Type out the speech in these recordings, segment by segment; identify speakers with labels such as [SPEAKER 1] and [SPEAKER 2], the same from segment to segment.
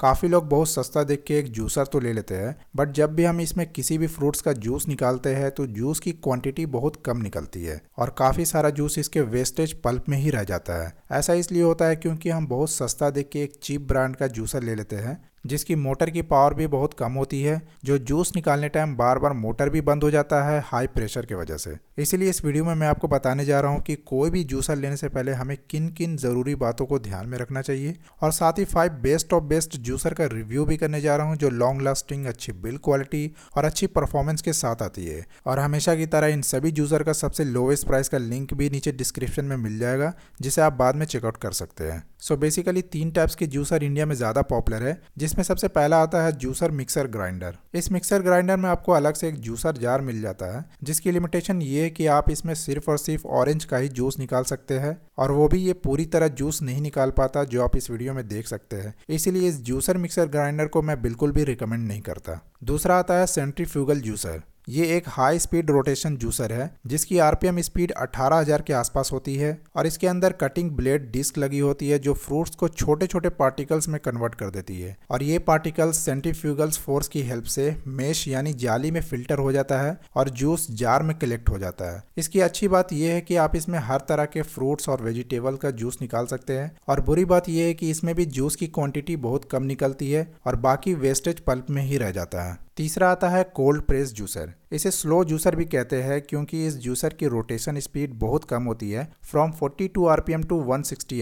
[SPEAKER 1] काफ़ी लोग बहुत सस्ता देख के एक जूसर तो ले लेते हैं बट जब भी हम इसमें किसी भी फ्रूट्स का जूस निकालते हैं तो जूस की क्वांटिटी बहुत कम निकलती है और काफ़ी सारा जूस इसके वेस्टेज पल्प में ही रह जाता है ऐसा इसलिए होता है क्योंकि हम बहुत सस्ता देख के एक चीप ब्रांड का जूसर ले लेते हैं जिसकी मोटर की पावर भी बहुत कम होती है जो जूस निकालने टाइम बार बार मोटर भी बंद हो जाता है हाई प्रेशर की वजह से इसीलिए इस वीडियो में मैं आपको बताने जा रहा हूँ कि कोई भी जूसर लेने से पहले हमें किन किन ज़रूरी बातों को ध्यान में रखना चाहिए और साथ ही five best of best juicer का रिव्यू भी करने जा रहा हूँ जो लॉन्ग लास्टिंग अच्छी बिल क्वालिटी और अच्छी परफॉर्मेंस के साथ आती है और हमेशा की तरह इन सभी जूसर का सबसे लोवेस्ट प्राइस का लिंक भी नीचे डिस्क्रिप्शन में मिल जाएगा जिसे आप बाद में चेकआउट कर सकते हैं सो so बेसिकली तीन टाइप्स के जूसर इंडिया में ज़्यादा पॉपुलर है जिसमें सबसे पहला आता है जूसर मिक्सर ग्राइंडर इस मिक्सर ग्राइंडर में आपको अलग से एक जूसर जार मिल जाता है जिसकी लिमिटेशन ये है कि आप इसमें सिर्फ और सिर्फ ऑरेंज का ही जूस निकाल सकते हैं और वो भी ये पूरी तरह जूस नहीं निकाल पाता जो आप इस वीडियो में देख सकते हैं इसीलिए इस जूसर मिक्सर ग्राइंडर को मैं बिल्कुल भी रिकमेंड नहीं करता दूसरा आता है सेंट्री जूसर ये एक हाई स्पीड रोटेशन जूसर है जिसकी आरपीएम स्पीड 18000 के आसपास होती है और इसके अंदर कटिंग ब्लेड डिस्क लगी होती है जो फ्रूट्स को छोटे छोटे पार्टिकल्स में कन्वर्ट कर देती है और ये पार्टिकल्स सेंटिफ्यूगल्स फोर्स की हेल्प से मेश यानी जाली में फिल्टर हो जाता है और जूस जार में कलेक्ट हो जाता है इसकी अच्छी बात यह है कि आप इसमें हर तरह के फ्रूट्स और वेजिटेबल का जूस निकाल सकते हैं और बुरी बात यह है कि इसमें भी जूस की क्वांटिटी बहुत कम निकलती है और बाकी वेस्टेज पल्प में ही रह जाता है तीसरा आता है कोल्ड प्रेस जूसर इसे स्लो जूसर भी कहते हैं क्योंकि इस जूसर की रोटेशन स्पीड बहुत कम होती है फ्रॉम 42 आर टू 160 सिक्सटी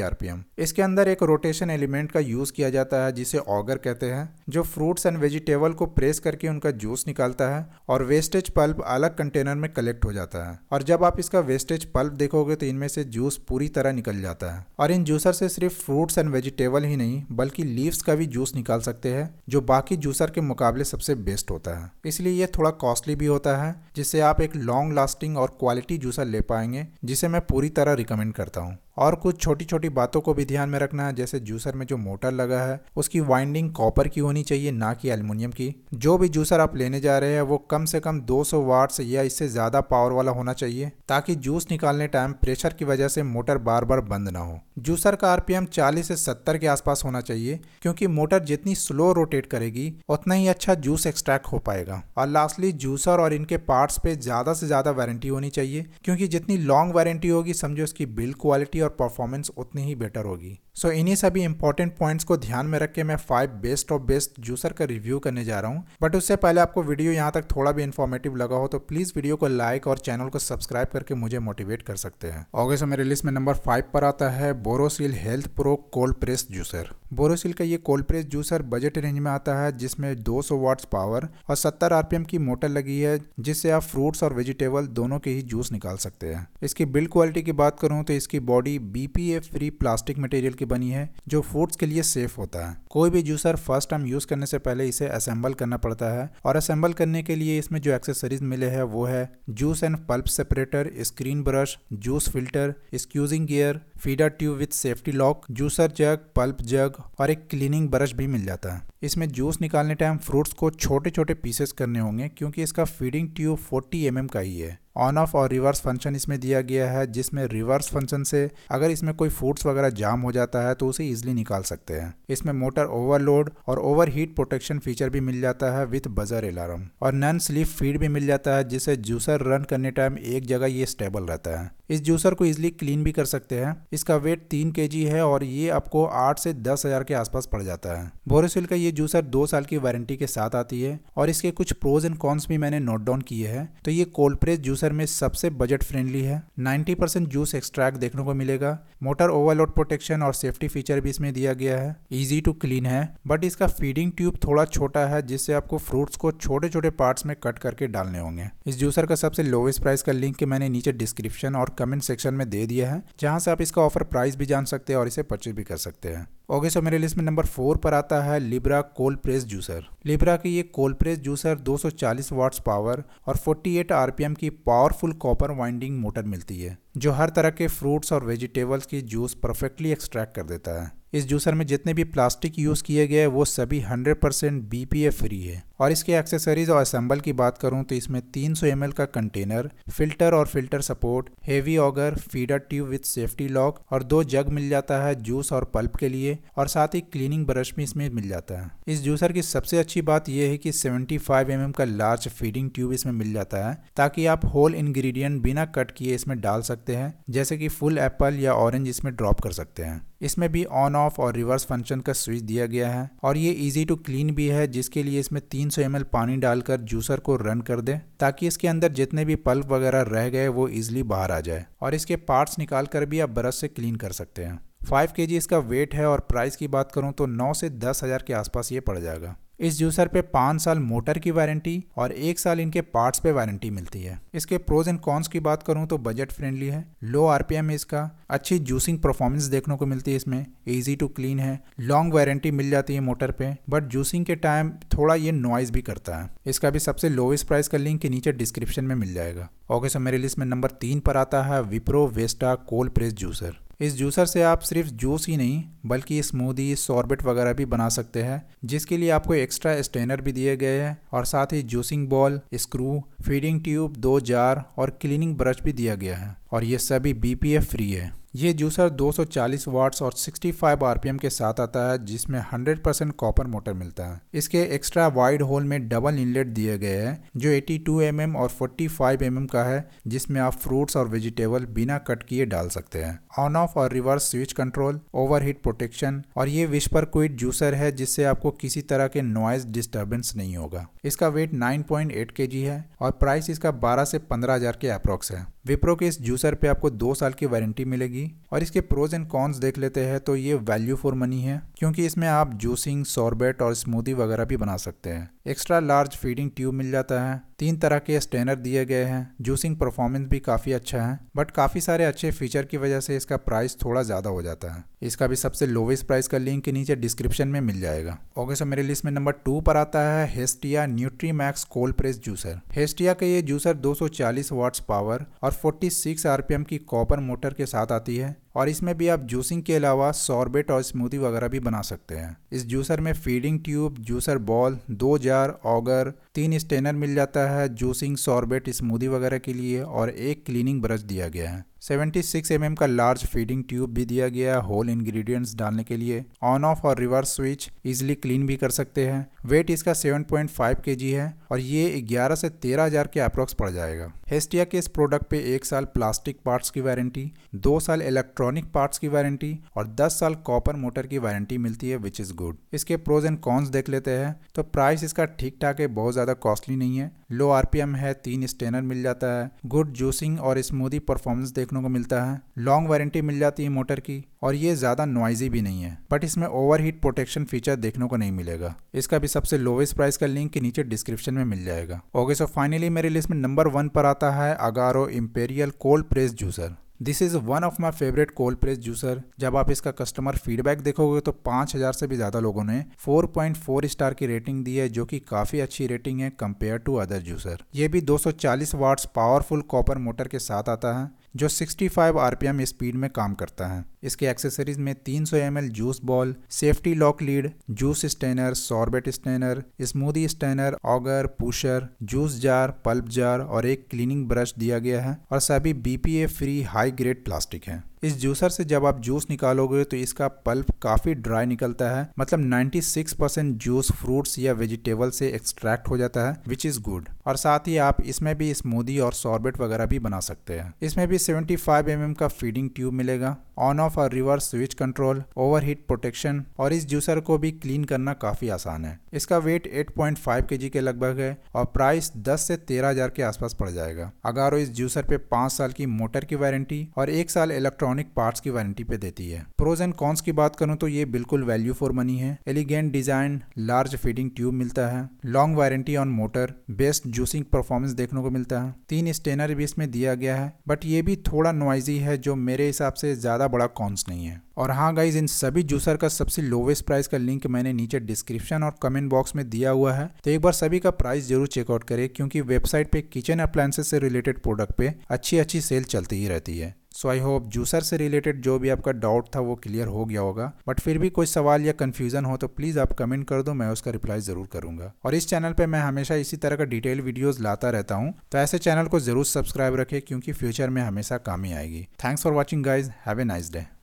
[SPEAKER 1] इसके अंदर एक रोटेशन एलिमेंट का यूज किया जाता है जिसे ऑगर कहते हैं जो फ्रूट्स एंड वेजिटेबल को प्रेस करके उनका जूस निकालता है और वेस्टेज पल्प अलग कंटेनर में कलेक्ट हो जाता है और जब आप इसका वेस्टेज पल्प देखोगे तो इनमें से जूस पूरी तरह निकल जाता है और इन जूसर से सिर्फ फ्रूट्स एंड वेजिटेबल ही नहीं बल्कि लीव्स का भी जूस निकाल सकते हैं जो बाकी जूसर के मुकाबले सबसे बेस्ट होता है इसलिए यह थोड़ा कॉस्टली भी होता होता है जिससे आप एक लॉन्ग लास्टिंग और क्वालिटी जूसर ले पाएंगे जिसे मैं पूरी तरह रिकमेंड करता हूँ और कुछ छोटी छोटी बातों को भी ध्यान में रखना है जैसे जूसर में जो मोटर लगा है उसकी वाइंडिंग कॉपर की होनी चाहिए ना कि एलमिनियम की जो भी जूसर आप लेने जा रहे हैं वो कम से कम 200 वाट या इससे ज़्यादा पावर वाला होना चाहिए ताकि जूस निकालने टाइम प्रेशर की वजह से मोटर बार बार बंद ना हो जूसर का आरपीएम चालीस से सत्तर के आसपास होना चाहिए क्योंकि मोटर जितनी स्लो रोटेट करेगी उतना ही अच्छा जूस एक्सट्रैक्ट हो पाएगा और लास्टली जूसर और इनके पार्ट्स पे ज़्यादा से ज़्यादा वारंटी होनी चाहिए क्योंकि जितनी लॉन्ग वारंटी होगी समझो इसकी बिल्ड क्वालिटी और परफॉर्मेंस उतनी ही बेटर होगी सो so, इन्हीं सभी इंपॉर्टेंट पॉइंट्स को ध्यान में रख के मैं five best of best juicer का रिव्यू करने जा रहा हूँ बट उससे पहले आपको वीडियो यहाँ तक थोड़ा भी इन्फॉर्मेटिव लगा हो तो प्लीज़ वीडियो को लाइक और चैनल को सब्सक्राइब करके मुझे मोटिवेट कर सकते हैं ऑगस्ट मेरे लिस्ट में नंबर फाइव पर आता है Borosil health pro cold press juicer Borosil का ये cold press juicer budget range में आता है जिसमें 200 वाट्स पावर और 70 आरपीएम की मोटर लगी है जिससे आप फ्रूट्स और वेजिटेबल दोनों के ही जूस निकाल सकते हैं इसकी बिल्ड क्वालिटी की बात करूँ तो इसकी body BPA free plastic material की की बनी है जो फूड्स के लिए सेफ होता है कोई भी जूसर फर्स्ट टाइम यूज करने से पहले इसे असेंबल करना पड़ता है और असेंबल करने के लिए इसमें जो एक्सेसरीज मिले हैं वो है juice and pulp separator screen brush juice filter squeezing gear feeder tube with safety lock juicer jug pulp jug और एक क्लीनिंग ब्रश भी मिल जाता है इसमें जूस निकालने टाइम फ्रूट्स को छोटे छोटे पीसेस करने होंगे क्योंकि इसका फीडिंग ट्यूब 40 एम mm का ही है ऑन ऑफ और रिवर्स फंक्शन इसमें दिया गया है जिसमें रिवर्स फंक्शन से अगर इसमें कोई फूड्स वगैरह जाम हो जाता है तो उसे इजिली निकाल सकते हैं इसमें मोटर ओवरलोड और ओवर हीट प्रोटेक्शन फीचर भी मिल जाता है विथ बजर अलार्म और नन स्लीप फीड भी मिल जाता है जिससे जूसर रन करने टाइम एक जगह ये स्टेबल रहता है इस जूसर को इजिली क्लीन भी कर सकते हैं इसका वेट तीन के है और ये आपको आठ से दस हज़ार के आसपास पड़ जाता है बोरेसिल का ये जूसर दो साल की वारंटी के साथ आती है और इसके कुछ प्रोज एंड कॉन्स भी मैंने नोट डाउन किए हैं तो ये कोल्ड प्रेस जूसर में सबसे बजट फ्रेंडली है नाइन्टी जूस एक्सट्रैक्ट देखने को मिलेगा मोटर ओवरलोड प्रोटेक्शन और सेफ्टी फीचर भी इसमें दिया गया है इजी टू क्लीन है बट इसका फीडिंग ट्यूब थोड़ा छोटा है जिससे आपको फ्रूट्स को छोटे छोटे पार्ट्स में कट करके डालने होंगे इस जूसर का सबसे लोवेस्ट प्राइस का लिंक मैंने नीचे डिस्क्रिप्शन और कमेंट सेक्शन में दे दिया है जहाँ से आप इसका ऑफर प्राइस भी जान सकते हैं और इसे परचेज भी कर सकते हैं ओके सो मेरे लिस्ट में नंबर फोर पर आता है Libra cold press juicer Libra की ये cold press juicer 240 watts power और 48 आरपीएम की पावरफुल कॉपर वाइंडिंग मोटर मिलती है जो हर तरह के फ्रूट्स और वेजिटेबल्स की जूस परफेक्टली एक्सट्रैक्ट कर देता है इस जूसर में जितने भी प्लास्टिक यूज़ किए गए वो सभी 100% परसेंट फ्री है और इसके एक्सेसरीज और असम्बल की बात करूँ तो इसमें 300 सौ का कंटेनर फिल्टर और filter support heavy auger feeder tube with safety lock और दो जग मिल जाता है जूस और पल्प के लिए और साथ ही क्लीनिंग ब्रश भी इसमें मिल जाता है इस जूसर की सबसे अच्छी बात यह है कि 75 फाइव mm का लार्ज फीडिंग ट्यूब इसमें मिल जाता है ताकि आप होल इंग्रेडिएंट बिना कट किए इसमें डाल सकते हैं जैसे कि फुल एप्पल या ऑरेंज इसमें ड्रॉप कर सकते हैं इसमें भी ऑन ऑफ और रिवर्स फंक्शन का स्विच दिया गया है और ये इजी टू क्लीन भी है जिसके लिए इसमें 300 सौ पानी डालकर जूसर को रन कर दे ताकि इसके अंदर जितने भी पल्प वगैरह रह गए वो इजिली बाहर आ जाए और इसके पार्ट्स निकाल कर भी आप ब्रश से क्लीन कर सकते हैं फाइव के इसका वेट है और प्राइस की बात करूँ तो नौ से दस हज़ार के आसपास ये पड़ जाएगा इस जूसर पे पाँच साल मोटर की वारंटी और एक साल इनके पार्ट्स पे वारंटी मिलती है इसके प्रोज एंड कॉन्स की बात करूँ तो बजट फ्रेंडली है लो आरपीएम है इसका अच्छी जूसिंग परफॉर्मेंस देखने को मिलती है इसमें इजी टू क्लीन है लॉन्ग वारंटी मिल जाती है मोटर पे बट जूसिंग के टाइम थोड़ा ये नॉइज भी करता है इसका भी सबसे लोवेस्ट प्राइस का लिंक नीचे डिस्क्रिप्शन में मिल जाएगा ओके सर मेरे लिस्ट में नंबर तीन पर आता है Wipro Vesta cold press juicer इस जूसर से आप सिर्फ जूस ही नहीं बल्कि स्मूदी सॉर्बिट वगैरह भी बना सकते हैं जिसके लिए आपको एक्स्ट्रा स्टेनर भी दिए गए हैं और साथ ही juicing ball screw feeding tube दो जार और क्लीनिंग ब्रश भी दिया गया है और ये सभी बी फ्री है ये जूसर 240 वाट्स और 65 आरपीएम के साथ आता है जिसमें 100 परसेंट कॉपर मोटर मिलता है इसके एक्स्ट्रा वाइड होल में डबल इनलेट दिए गए हैं जो 82 टू mm और 45 फाइव mm का है जिसमें आप फ्रूट्स और वेजिटेबल बिना कट किए डाल सकते हैं ऑन ऑफ और reverse switch control over protection और ये विस्पर क्विट जूसर है जिससे आपको किसी तरह के नॉइज डिस्टर्बेंस नहीं होगा इसका वेट 9.8 पॉइंट है और प्राइस इसका 12 से पंद्रह हजार के अप्रोक्स है विप्रो के इस जूसर पे आपको दो साल की वारंटी मिलेगी City और इसके प्रोज एंड कॉन्स देख लेते हैं तो ये वैल्यू फॉर मनी है क्योंकि इसमें आप जूसिंग सॉर्बेट और स्मूदी वगैरह भी बना सकते हैं एक्स्ट्रा लार्ज फीडिंग ट्यूब मिल जाता है तीन तरह के स्टेनर दिए गए हैं जूसिंग परफॉर्मेंस भी काफ़ी अच्छा है बट काफ़ी सारे अच्छे फीचर की वजह से इसका प्राइस थोड़ा ज़्यादा हो जाता है इसका भी सबसे लोवेस्ट प्राइस का लिंक नीचे डिस्क्रिप्शन में मिल जाएगा ओके सो मेरे लिस्ट में नंबर टू पर आता है Hestia nutri max cold press juicer Hestia का ये जूसर 240 वाट्स पावर और 46 आरपीएम की कॉपर मोटर के साथ आती है और इसमें भी आप जूसिंग के अलावा सॉर्बेट और स्मूदी वगैरह भी बना सकते हैं इस जूसर में फीडिंग ट्यूब जूसर बॉल दो जार ऑगर तीन स्टेनर मिल जाता है जूसिंग सॉर्बेट स्मूदी वगैरह के लिए और एक क्लीनिंग ब्रश दिया गया है 76 mm का लार्ज फीडिंग ट्यूब भी दिया गया है होल इंग्रेडिएंट्स डालने के लिए ऑन ऑफ और रिवर्स स्विच इजिली क्लीन भी कर सकते हैं वेट इसका 7.5 जी है और ये 11 से 13000 के अप्रोक्स पड़ जाएगा हेस्टिया के इस प्रोडक्ट पे एक साल प्लास्टिक पार्ट्स की वारंटी दो साल इलेक्ट्रॉनिक पार्ट्स की वारंटी और दस साल कॉपर मोटर की वारंटी मिलती है विच इज़ गुड इसके प्रोज एंड कॉन्स देख लेते हैं तो प्राइस इसका ठीक ठाक है बहुत ज़्यादा कॉस्टली नहीं है लो आरपीएम है तीन स्टेनर मिल जाता है गुड जूसिंग और स्मूदी परफॉर्मेंस देख देखने को मिलता है लॉन्ग वारंटी मिल जाती है मोटर की और ये ज़्यादा नॉइजी भी नहीं है बट इसमें ओवर हीट प्रोटेक्शन फीचर देखने को नहीं मिलेगा इसका भी सबसे लोवेस्ट प्राइस का लिंक नीचे डिस्क्रिप्शन में मिल जाएगा ओके सो फाइनली मेरी लिस्ट में नंबर वन पर आता है Agaro imperial cold press juicer this is one of my favourite cold press juicer जब आप इसका कस्टमर फीडबैक देखोगे तो 5000 से भी ज़्यादा लोगों ने 4.4 स्टार की रेटिंग दी है जो कि काफ़ी अच्छी रेटिंग है कम्पेयर टू अदर जूसर ये भी 240 वाट्स पावरफुल कॉपर मोटर के साथ आता है जो 65 आरपीएम स्पीड में काम करता है इसके एक्सेसरीज में 300 सौ juice ball safety lock lid juice strainer sorbet strainer smoothie strainer auger pusher juice jar pulp jar और एक क्लीनिंग ब्रश दिया गया है और सभी BPA free high grade plastic है इस जूसर से जब आप जूस निकालोगे तो इसका पल्प काफ़ी ड्राई निकलता है मतलब 96 परसेंट जूस फ्रूट्स या वेजिटेबल से एक्सट्रैक्ट हो जाता है विच इज़ गुड और साथ ही आप इसमें भी स्मूदी और सॉर्बेट वगैरह भी बना सकते हैं इसमें भी 75 फाइव mm का फीडिंग ट्यूब मिलेगा ऑन ऑफ ऑफ और reverse switch control over heat protection और इस जूसर को भी क्लीन करना काफ़ी आसान है इसका वेट 8.5 पॉइंट के लगभग है और प्राइस 10 से 13000 के आसपास पड़ जाएगा अगर इस जूसर पे 5 साल की मोटर की वारंटी और एक साल इलेक्ट्रॉनिक पार्ट्स की वारंटी पे देती है प्रोज एंड कॉन्स की बात करूँ तो ये बिल्कुल वैल्यू फॉर मनी है elegant design large feeding tube मिलता है long warranty on motor best juicing performance देखने को मिलता है तीन स्टेनर भी इसमें दिया गया है बट ये भी थोड़ा नॉइजी है जो मेरे हिसाब से ज़्यादा बड़ा कॉन्स नहीं है और हाँ गाइज इन सभी जूसर का सबसे लोवेस्ट प्राइस का लिंक मैंने नीचे डिस्क्रिप्शन और कमेंट बॉक्स में दिया हुआ है तो एक बार सभी का प्राइस जरूर चेकआउट करें क्योंकि वेबसाइट पे किचन अप्लायंसेस से रिलेटेड प्रोडक्ट पे अच्छी अच्छी सेल चलती ही रहती है सो आई होप जूसर से रिलेटेड जो भी आपका डाउट था वो क्लियर हो गया होगा बट फिर भी कोई सवाल या कन्फ्यूजन हो तो प्लीज़ आप कमेंट कर दो मैं उसका रिप्लाई ज़रूर करूंगा और इस चैनल पे मैं हमेशा इसी तरह का डिटेल वीडियोस लाता रहता हूँ तो ऐसे चैनल को ज़रूर सब्सक्राइब रखें क्योंकि फ्यूचर में हमेशा काम ही आएगी thanks for watching guys have a nice day